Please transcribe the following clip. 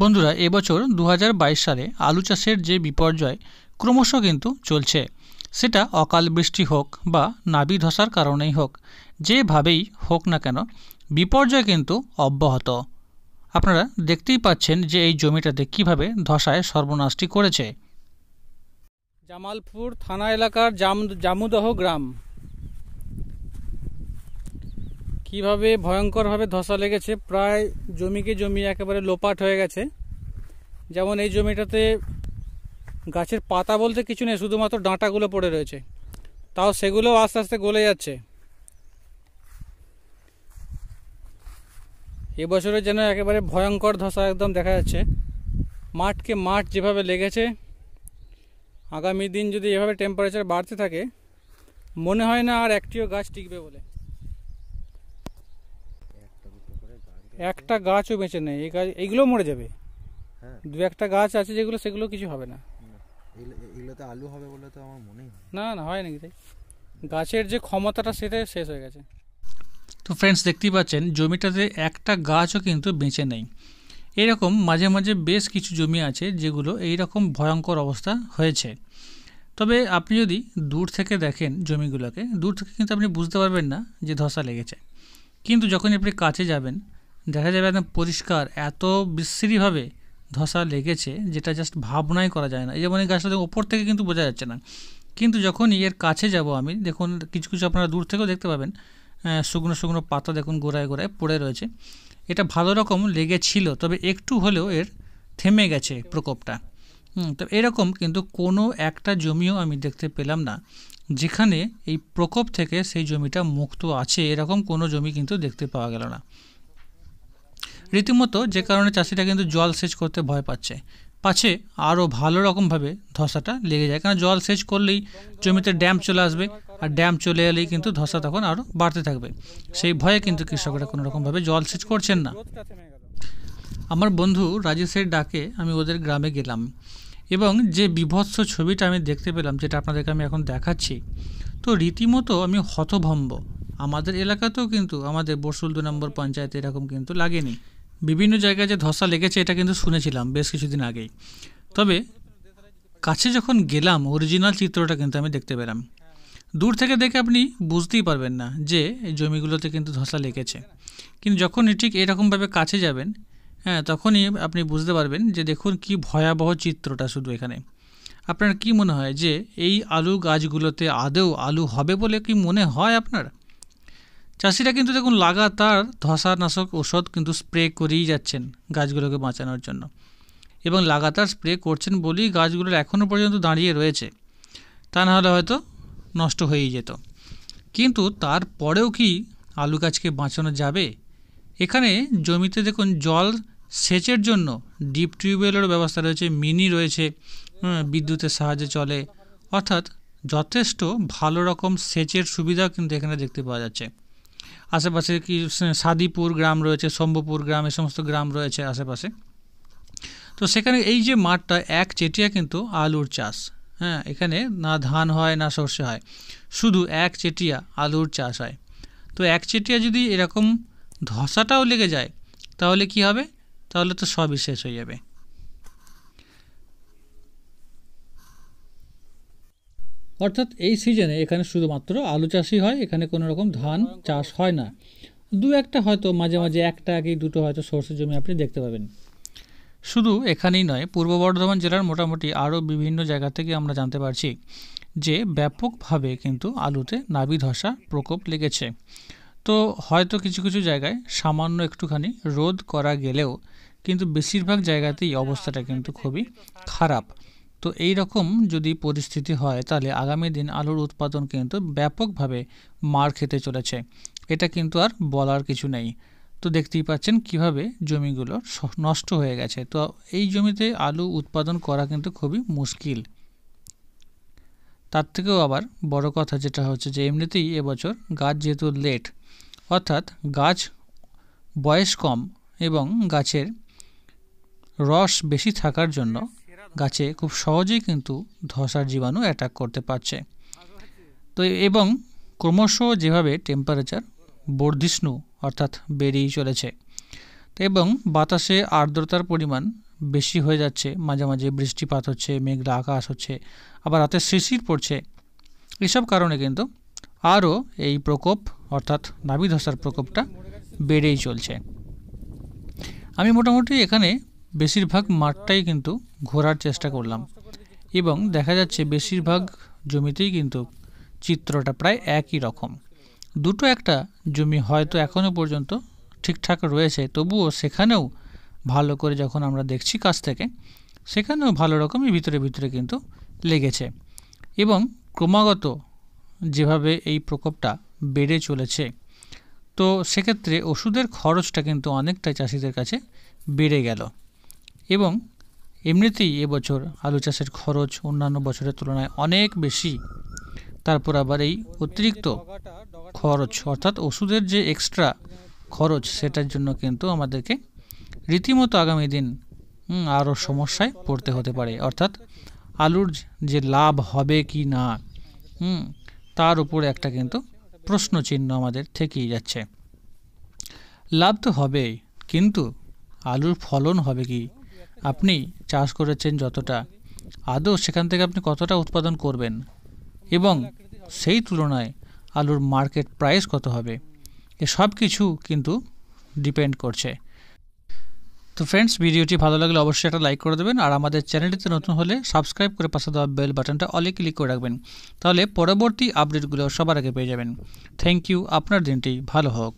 বন্ধুরা এবছর দু সালে আলু চাষের যে বিপর্যয় ক্রমশ কিন্তু চলছে সেটা অকাল বৃষ্টি হোক বা নাবি ধসার কারণেই হোক যেভাবেই হোক না কেন বিপর্যয় কিন্তু অব্যাহত আপনারা দেখতেই পাচ্ছেন যে এই জমিটাতে কিভাবে ধসায় সর্বনাশটি করেছে জামালপুর থানা এলাকার জাম জামুদহ গ্রাম কিভাবে ভয়ঙ্করভাবে ধসা লেগেছে প্রায় জমিকে জমি একেবারে লোপাট হয়ে গেছে যেমন এই জমিটাতে গাছের পাতা বলতে কিছু নেই শুধুমাত্র ডাঁটাগুলো পড়ে রয়েছে তাও সেগুলোও আস্তে আস্তে গলে যাচ্ছে এবছরে যেন একেবারে ভয়ঙ্কর ধসা একদম দেখা যাচ্ছে মাঠকে মাঠ যেভাবে লেগেছে আগামী দিন যদি এভাবে টেম্পারেচার বাড়তে থাকে মনে হয় না আর একটিও গাছ টিকবে বলে একটা গাছও বেঁচে নেই এই গাছ এইগুলো মরে যাবে হ্যাঁ। দু একটা গাছ আছে যেগুলো সেগুলো কিছু হবে না এগুলোতে আলু হবে বলে তো আমার মনে না না হয় নাকি তাই গাছের যে ক্ষমতাটা সেটা শেষ হয়ে গেছে তো ফ্রেন্ডস দেখতেই পাচ্ছেন জমিটাতে একটা গাছও কিন্তু বেঁচে নেই এরকম মাঝে মাঝে বেশ কিছু জমি আছে যেগুলো এই রকম ভয়ঙ্কর অবস্থা হয়েছে তবে আপনি যদি দূর থেকে দেখেন জমিগুলোকে দূর থেকে কিন্তু আপনি বুঝতে পারবেন না যে ধসা লেগেছে কিন্তু যখন আপনি কাছে যাবেন দেখা যাবে একদম পরিষ্কার এত বিশ্রীভাবে ধসা লেগেছে যেটা জাস্ট ভাবনাই করা যায় না এই যেমন এই গাছটা ওপর থেকে কিন্তু বোঝা যাচ্ছে না কিন্তু যখনই এর কাছে যাব আমি দেখুন কিছু কিছু আপনারা দূর থেকেও দেখতে পাবেন শুকনো শুকনো পাতা দেখুন গোড়ায় গোড়ায় পড়ে রয়েছে এটা ভালো রকম লেগেছিল তবে একটু হলেও এর থেমে গেছে প্রকোপটা তো এরকম কিন্তু কোনো একটা জমিও আমি দেখতে পেলাম না যেখানে এই প্রকোপ থেকে সেই জমিটা মুক্ত আছে এরকম কোনো জমি কিন্তু দেখতে পাওয়া গেল না রীতিমতো যে কারণে চাষিরা কিন্তু জল সেচ করতে ভয় পাচ্ছে পাছে আরও ভালো রকমভাবে ধসাটা লেগে যায় কারণ জল সেচ করলেই জমিতে ড্যাম চলে আসবে আর ড্যাম চলে এলেই কিন্তু ধসা তখন আরও বাড়তে থাকবে সেই ভয়ে কিন্তু কৃষকরা কোনো রকমভাবে জল সেচ করছেন না আমার বন্ধু রাজেশের ডাকে আমি ওদের গ্রামে গেলাম এবং যে বিভৎস ছবিটা আমি দেখতে পেলাম যেটা আপনাদেরকে আমি এখন দেখাচ্ছি তো রীতিমতো আমি হতভম্ব আমাদের এলাকাতেও কিন্তু আমাদের বসুল দু নম্বর পঞ্চায়েতে এরকম কিন্তু লাগেনি বিভিন্ন জায়গায় যে ধসা লেগেছে এটা কিন্তু শুনেছিলাম বেশ কিছুদিন আগেই তবে কাছে যখন গেলাম অরিজিনাল চিত্রটা কিন্তু আমি দেখতে পেলাম দূর থেকে দেখে আপনি বুঝতেই পারবেন না যে এই জমিগুলোতে কিন্তু ধসা লেগেছে কিন্তু যখন ঠিক এরকমভাবে কাছে যাবেন হ্যাঁ তখনই আপনি বুঝতে পারবেন যে দেখুন কি ভয়াবহ চিত্রটা শুধু এখানে আপনার কি মনে হয় যে এই আলু গাছগুলোতে আদৌ আলু হবে বলে কি মনে হয় আপনার চাষিরা কিন্তু দেখুন লাগাতার ধসানাশক ওষুধ কিন্তু স্প্রে করেই যাচ্ছেন গাছগুলোকে বাঁচানোর জন্য এবং লাগাতার স্প্রে করছেন বলেই গাছগুলোর এখনও পর্যন্ত দাঁড়িয়ে রয়েছে তা নাহলে হয়তো নষ্ট হয়েই যেত কিন্তু তারপরেও কি আলু গাছকে বাঁচানো যাবে এখানে জমিতে দেখুন জল সেচের জন্য ডিপ টিউবওয়েলের ব্যবস্থা রয়েছে মিনি রয়েছে বিদ্যুতের সাহায্যে চলে অর্থাৎ যথেষ্ট ভালো রকম সেচের সুবিধা কিন্তু এখানে দেখতে পাওয়া যাচ্ছে আশেপাশে কি সাদিপুর গ্রাম রয়েছে শম্ভুপুর গ্রাম এ সমস্ত গ্রাম রয়েছে আশেপাশে তো সেখানে এই যে মাঠটা এক চেটিয়া কিন্তু আলুর চাষ হ্যাঁ এখানে না ধান হয় না সর্ষে হয় শুধু এক চেটিয়া আলুর চাষ হয় তো এক চেটিয়া যদি এরকম ধসাটাও লেগে যায় তাহলে কি হবে তাহলে তো সবই শেষ হয়ে যাবে অর্থাৎ এই সিজনে এখানে শুধুমাত্র আলু চাষই হয় এখানে কোনো রকম ধান চাষ হয় না দু একটা হয়তো মাঝে মাঝে একটা কি দুটো হয়তো সর্ষের জমি আপনি দেখতে পাবেন শুধু এখানেই নয় পূর্ব বর্ধমান জেলার মোটামুটি আরও বিভিন্ন জায়গা থেকে আমরা জানতে পারছি যে ব্যাপকভাবে কিন্তু আলুতে নাবি ধসা প্রকোপ লেগেছে তো হয়তো কিছু কিছু জায়গায় সামান্য একটুখানি রোধ করা গেলেও কিন্তু বেশিরভাগ জায়গাতেই অবস্থাটা কিন্তু খুবই খারাপ তো এই রকম যদি পরিস্থিতি হয় তাহলে আগামী দিন আলুর উৎপাদন কিন্তু ব্যাপকভাবে মার খেতে চলেছে এটা কিন্তু আর বলার কিছু নেই তো দেখতেই পাচ্ছেন কিভাবে জমিগুলো নষ্ট হয়ে গেছে তো এই জমিতে আলু উৎপাদন করা কিন্তু খুবই মুশকিল তার থেকেও আবার বড় কথা যেটা হচ্ছে যে এমনিতেই এবছর গাছ যেহেতু লেট অর্থাৎ গাছ বয়স কম এবং গাছের রস বেশি থাকার জন্য গাছে খুব সহজেই কিন্তু ধসার জীবাণু অ্যাটাক করতে পারছে তো এবং ক্রমশ যেভাবে টেম্পারেচার বর্ধিষ্ণু অর্থাৎ বেড়েই চলেছে এবং বাতাসে আর্দ্রতার পরিমাণ বেশি হয়ে যাচ্ছে মাঝে মাঝে বৃষ্টিপাত হচ্ছে মেঘলা আকাশ হচ্ছে আবার রাতে শিশির পড়ছে এসব কারণে কিন্তু আরও এই প্রকোপ অর্থাৎ ধসার প্রকোপটা বেড়েই চলছে আমি মোটামুটি এখানে বেশিরভাগ মাঠটাই কিন্তু ঘোরার চেষ্টা করলাম এবং দেখা যাচ্ছে বেশিরভাগ জমিতেই কিন্তু চিত্রটা প্রায় একই রকম দুটো একটা জমি হয়তো এখনও পর্যন্ত ঠিকঠাক রয়েছে তবুও সেখানেও ভালো করে যখন আমরা দেখছি কাছ থেকে সেখানেও ভালো রকমই ভিতরে ভিতরে কিন্তু লেগেছে এবং ক্রমাগত যেভাবে এই প্রকোপটা বেড়ে চলেছে তো সেক্ষেত্রে ওষুধের খরচটা কিন্তু অনেকটাই চাষিদের কাছে বেড়ে গেল এবং এমনিতেই এবছর আলু চাষের খরচ অন্যান্য বছরের তুলনায় অনেক বেশি তারপর আবার এই অতিরিক্ত খরচ অর্থাৎ ওষুধের যে এক্সট্রা খরচ সেটার জন্য কিন্তু আমাদেরকে রীতিমতো আগামী দিন আরও সমস্যায় পড়তে হতে পারে অর্থাৎ আলুর যে লাভ হবে কি না তার উপরে একটা কিন্তু প্রশ্ন চিহ্ন আমাদের থেকেই যাচ্ছে লাভ তো হবে কিন্তু আলুর ফলন হবে কি আপনি চাষ করেছেন যতটা আদৌ সেখান থেকে আপনি কতটা উৎপাদন করবেন এবং সেই তুলনায় আলুর মার্কেট প্রাইস কত হবে এ সব কিছু কিন্তু ডিপেন্ড করছে তো ফ্রেন্ডস ভিডিওটি ভালো লাগলে অবশ্যই একটা লাইক করে দেবেন আর আমাদের চ্যানেলটিতে নতুন হলে সাবস্ক্রাইব করে পাশে দেওয়া বেল বাটনটা অলে ক্লিক করে রাখবেন তাহলে পরবর্তী আপডেটগুলো সবার আগে পেয়ে যাবেন থ্যাংক ইউ আপনার দিনটি ভালো হোক